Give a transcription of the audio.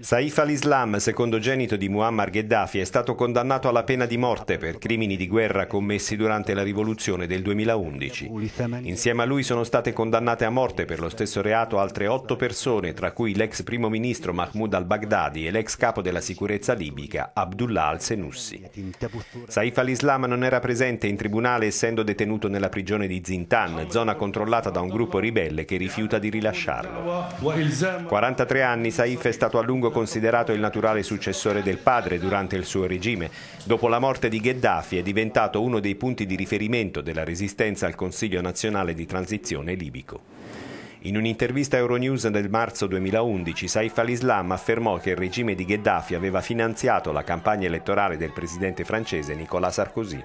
Saif al-Islam, secondogenito di Muammar Gheddafi, è stato condannato alla pena di morte per crimini di guerra commessi durante la rivoluzione del 2011. Insieme a lui sono state condannate a morte per lo stesso reato altre otto persone, tra cui l'ex primo ministro Mahmoud al-Baghdadi e l'ex capo della sicurezza libica Abdullah al-Senussi. Saif al-Islam non era presente in tribunale essendo detenuto nella prigione di Zintan, zona controllata da un gruppo ribelle che rifiuta di rilasciarlo. 43 anni anni Saif è stato a lungo considerato il naturale successore del padre durante il suo regime. Dopo la morte di Gheddafi è diventato uno dei punti di riferimento della resistenza al Consiglio nazionale di transizione libico. In un'intervista a Euronews del marzo 2011, Saif al-Islam affermò che il regime di Gheddafi aveva finanziato la campagna elettorale del presidente francese Nicolas Sarkozy.